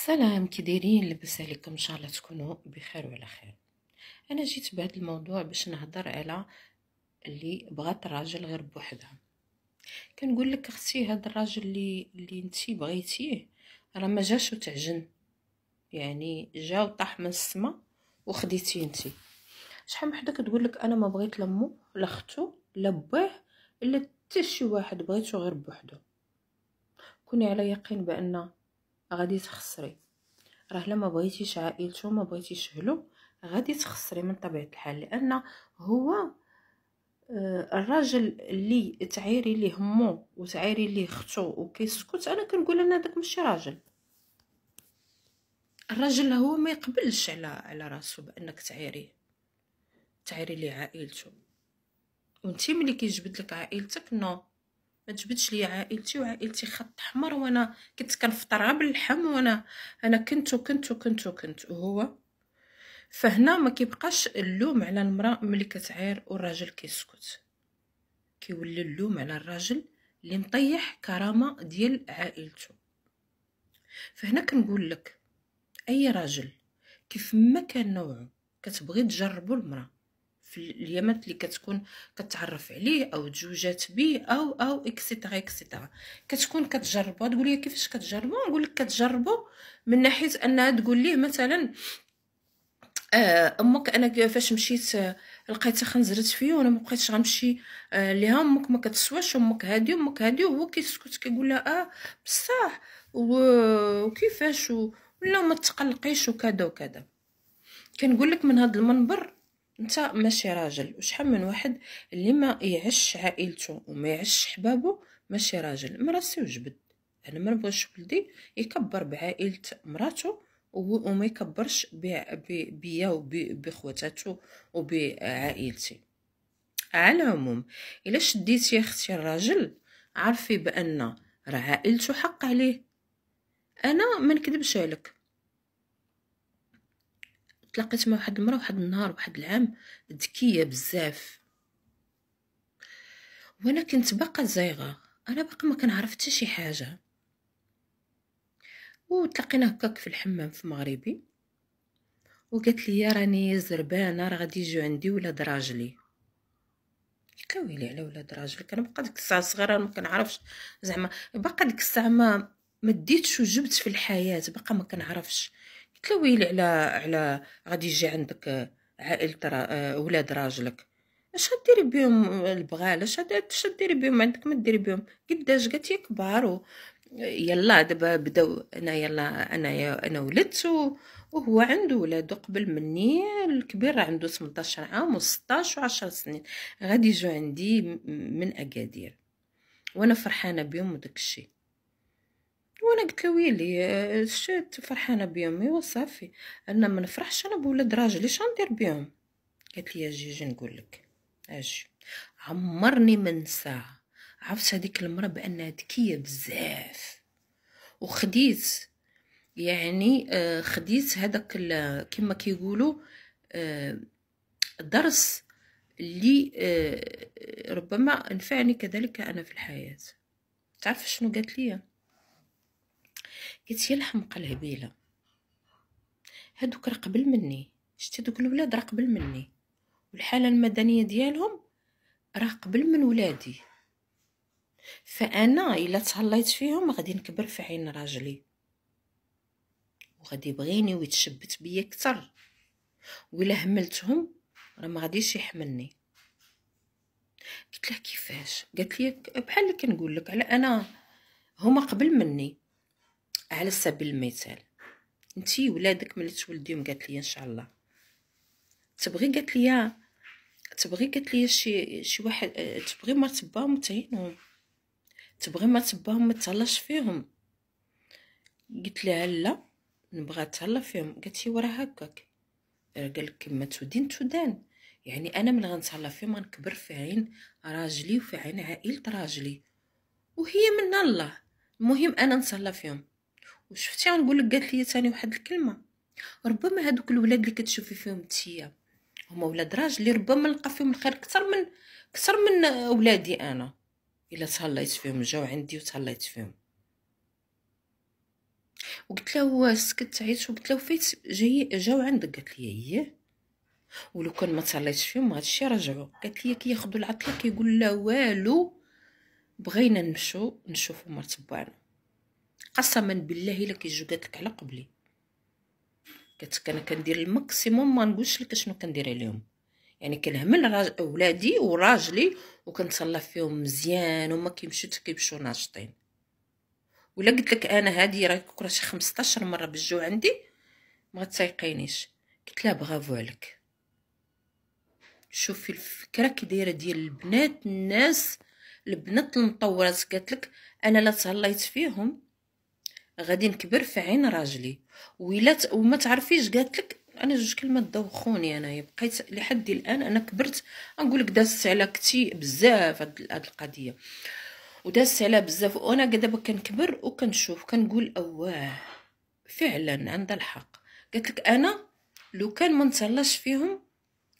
السلام كي دايرين لبس عليكم ان شاء الله تكونوا بخير وعلى خير انا جيت بهذا الموضوع باش نهضر على اللي بغات الراجل غير بوحدها كنقول لك اختي هذا الراجل اللي اللي انت بغيتيه راه ما جاش وتعجن يعني جا وطاح من السما وخديتي انت شحال من وحده كتقول لك انا ما بغيت لا مو لا اختو لا باه الا حتى شي واحد بغيتو غير بوحدو كوني على يقين بان غادي تخسري راه لما بغيتيش عائلته ما بغيتيش هلو غادي تخسري من طبيعه الحال لان هو آه، الراجل اللي تعيري ليه مو وتعيري ليه اختو وكيسكت انا كنقول ان هذاك ماشي راجل الراجل هو ما يقبلش على على راسو بانك تعيري تعيري ليه عائلته وانت ملي كيجبد لك عائلتك نو ما جبتش لي عائلتي وعائلتي خط احمر وانا كنت كنفطر غير باللحم وانا انا كنت وكنت وكنت وكنت وهو فهنا ما كيبقاش اللوم على المراه ملي كتعاير والراجل كيسكت كيولي اللوم على الراجل اللي مطيح كرامه ديال عائلته فهنا كنقول لك اي راجل كيف ما كان نوعه كتبغي تجربو المراه في اليمن اللي كتكون كتعرف عليه او تزوجات به او او اكسيتيرا اكسيتيرا كتكون كتجربو تقول لي كيفاش كتجربو نقول لك كتجربو من ناحيه انها تقول ليه مثلا آه، امك انا فاش مشيت آه، لقيتها خنزرت فيه وانا ما بقيتش غنمشي آه، ليها امك ما كتسواش امك هادي امك هادي وهو كيسكت كيقول لها اه بصح وكيفاش ولا ما تقلقيش وكذا وكذا كنقول لك من هذا المنبر انت ماشي راجل وشحال من واحد اللي ما يعش عائلته وما يعش حبابه ماشي راجل مراسي وجبد انا ما نبغيش ولدي يكبر بعائله مراته وما يكبرش بيا وبخواتاتو وبعائلتي على العموم الا شديتي يا اختي الراجل عرفي بان راه عائلته حق عليه انا ما نكذبش عليك تلاقيت مع واحد المراه واحد النهار واحد العام ذكيه بزاف وانا كنت باقا زايغه انا باقا ما كنعرف حتى شي حاجه وتلاقينا هكاك في الحمام في مغربي وقالت لي راني زربانه راه غادي يجيو عندي ولاد راجلي قلت لها ويلي على ولاد راجلك انا باقا ديك الساعه صغيره ما كنعرفش زعما باقا ديك الساعه ما مديتش ديتش وجبت في الحياه باقا ما كنعرفش ويلي على على غادي يجي عندك آه، عائلة را... آه، ولاد راجلك اش غديري بهم البغال اش اش بهم عندك ما ديري بهم قداش قالت كبار يلا دابا بداو انا يلا انا انا ولدت وهو عنده ولادو قبل مني الكبير عنده 18 عام و16 و10 سنين غادي يجوا عندي من اكادير وانا فرحانه بهم وداك الشيء وانا قلت له ويلي آه، شات فرحانه بيومي وصافي انا ما نفرحش انا بولاد راجلي شندير بيهم قالت لي اجي نقول لك اجي عمرني ما ساعه عرفت هذيك المراه بانها ذكيه بزاف وخديت يعني آه، خديت هذاك كما كيقولوا آه، درس اللي ربما نفعني كذلك انا في الحياه تعرف شنو قالت لي قلت يا الحمقى الهبيله هادوك راه قبل مني شتي دوك الولاد راه قبل مني والحاله المدنيه ديالهم راه قبل من ولادي فانا الا تهليت فيهم غادي نكبر في عين راجلي وغادي يبغيني ويتشبت بيا اكثر ولا هملتهم راه ما غاديش يحملني قلت لها كيفاش قالت لي بحال اللي كنقول لك على انا هما قبل مني على سبيل المثال انتي ولادك ملي تولديهم قالت لي ان شاء الله تبغي قالت لي تبغي قالت لي شي شي واحد تبغي ما تباهم تعينهم تبغي ما تباهم ما تهلاش فيهم قلت لها لا نبغى تهلا فيهم قالت لي وراه هكاك قال لك كما تودين تودان يعني انا من غنتهلا فيهم غنكبر في عين راجلي وفي عين عائله راجلي وهي من الله المهم انا نتهلا فيهم وشفتي غنقول لك قالت لي ثاني واحد الكلمه ربما هادوك الولاد اللي كتشوفي فيهم تيا هما ولاد راجل اللي ربما نلقى فيهم الخير اكثر من اكثر من ولادي انا الا تهلايت فيهم جاو عندي وتهلايت فيهم وقلت لها سكت عيط وقلت لها فيت جاي جاو عندك قالت لي هي إيه. ولو كان ما تهلايتش فيهم هادشي رجعوا قالت لي كياخذوا العطله كيقول لا والو بغينا نمشو نشوفو مرت قسما بالله الا كيجو قالت على قبلي قالت انا كندير الماكسيموم ما نقولش لك شنو كندير عليهم يعني كنهمل راج... ولادي وراجلي وكنتصلى فيهم مزيان وما كيمشيو كيمشيو ناشطين ولا قلت لك انا هادي راه كره شي 15 مره بالجو عندي ما تسيقينيش قلت لها برافو عليك شوفي الفكره كي دايره ديال البنات الناس البنات المطورات قالت لك انا لا تهلايت فيهم غادي نكبر في عين راجلي ويلات وما تعرفيش قالت لك انا جوج كلمات دوخوني انايا بقيت لحد الان انا كبرت نقول لك دازت على كتي بزاف هاد القضيه ودازت على بزاف وانا دابا كنكبر وكنشوف كنقول اواه فعلا عندها الحق قالت لك انا لو كان ما نتهلاش فيهم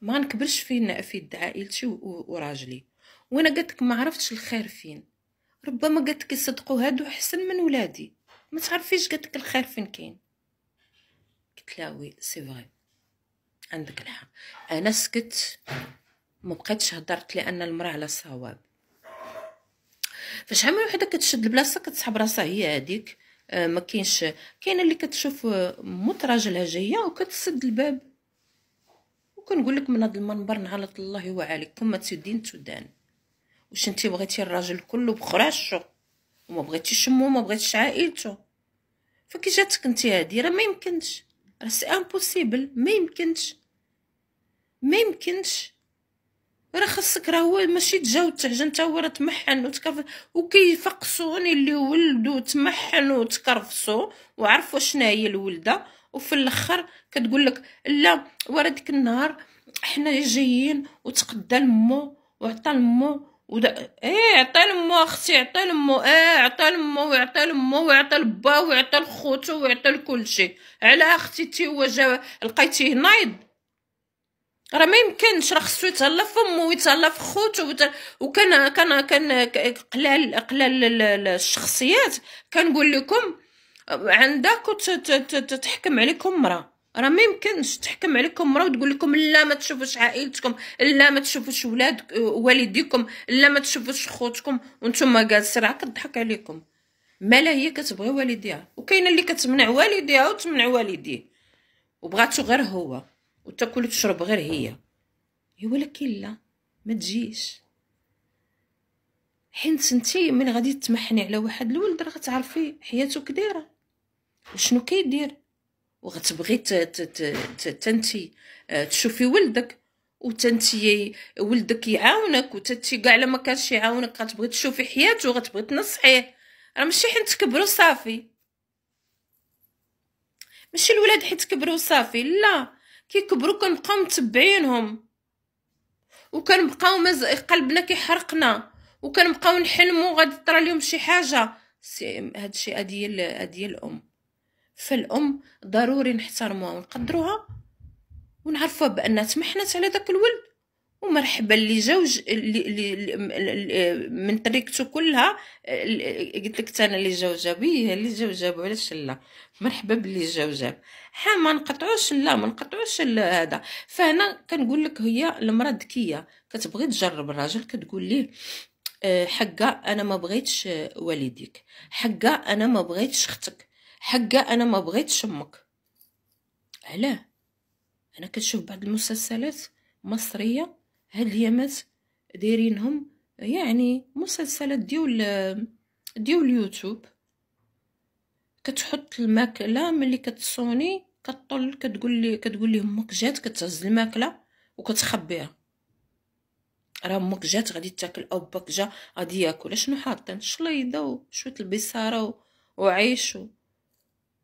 ما نكبرش فين في عائلتي وراجلي وانا قالت لك ما عرفتش الخير فين ربما قالت لك يصدقوا هادو احسن من ولادي ما تعرفيش قالت الخير فين كاين قلت لها وي سي فري عندك الحق انا سكت ما بقيتش هضرت لان المراه على الصواب فشحال من وحده كتشد البلاصه كتسحب راسها هي هذيك آه ما كاينش كاينه اللي كتشوف آه، موت راجلها جايه وكتسد الباب وكنقول لك من هذا المنبر نعلط الله وعليكم ما تسدين تودان واش انت بغيتي الراجل كله بخراشه وما بغيتيش مو وما بغيتش عائلته فكي جاتك انت هادي راه ما يمكنش راه سي امبوسيبل ما يمكنش ما يمكنش راه خاصك راه هو ماشي تجاو تعجن تا هو راه تمحن وتكرف وكيفقصوني اللي ولدو تمحن وتكرفصو وعرفوا شنو هي الولده وفي الاخر كتقول لك لا ورا ديك النهار حنا جايين وتقدى لمو وعطى لمو ودا ايه عطى لمو اختي عطى لمو اه عطى لمو وعطى لمو وعطى لبا وعطى لخوتو وعطى لكلشي على اختي تي هو جا لقيتيه نايض راه ما يمكنش راه خصو يتهلا فمو ويتهلا فخوتو وكان كان كان قلال قلال الشخصيات كنقول لكم عندك وتتحكم عليكم مراه راه ما يمكنش تحكم عليكم مرا وتقول لكم لا ما تشوفوش عائلتكم لا ما تشوفوش ولاد آه، والديكم لا ما تشوفوش خوتكم وانتم جالسين راه كضحك عليكم ما لا هي كتبغي والديها وكاينه اللي كتمنع والديها وتمنع والديه وبغاتو غير هو وتاكل وتشرب غير هي ولكن لا ما تجيش حين انتي من غادي تمحني على واحد الولد راه غتعرفي حياته كديره وشنو كيدير وغتبغي تنتي آه، تشوفي ولدك وتنتي ولدك يعاونك وتنتي كاع ما كانش يعاونك غتبغي تشوفي حياته وغتبغي تنصحيه راه ماشي حين تكبروا صافي ماشي الولاد حيت كبروا صافي لا كبروا كنبقاو متبعينهم وكنبقاو مز... قلبنا كيحرقنا وكنبقاو نحلموا غادي طرا لهم شي حاجه هادشي هادي هادي الام فالام ضروري نحترموها ونقدروها ونعرفوها بان تمحنت على داك الولد ومرحبا اللي جا اللي من طريقته كلها قلت لك انا اللي جا وجاب اللي جا جابو علاش لا مرحبا باللي جا جاب ها ما نقطعوش لا ما نقطعوش هذا فهنا كنقول لك هي المراه ذكيه كتبغي تجرب الراجل كتقول ليه أه، حقا انا ما بغيتش والديك حقا انا ما بغيتش اختك حقه انا ما بغيتش امك علاه انا كتشوف بعض المسلسلات مصريه هاد اليامات دايرينهم يعني مسلسلات ديال ديال اليوتيوب كتحط الماكله ملي كتصوني كطل كتقول لي كتقول لي امك جات كتهز الماكله وكتخبيها راه امك جات غادي تاكل او باك جا غادي ياكل شنو حاطين شليضه وشويه البصاره وعيش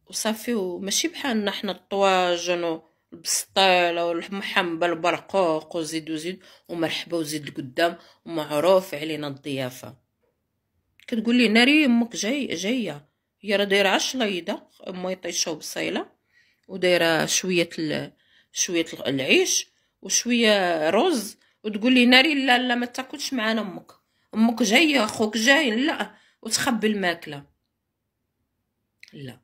وصافي وماشي بحالنا حنا الطواجن والبسطيله والمحمبه البرقوق وزيد وزيد ومرحبا وزيد القدام ومعروف علينا الضيافه كتقول لي ناري امك جاي جايه هي راه دايره ما ميطيشه وبصيله ودايره شويه ال... شويه العيش وشويه رز وتقول لي ناري لا لا ما تاكلش معانا امك امك جايه اخوك جاي لا وتخبي الماكله لا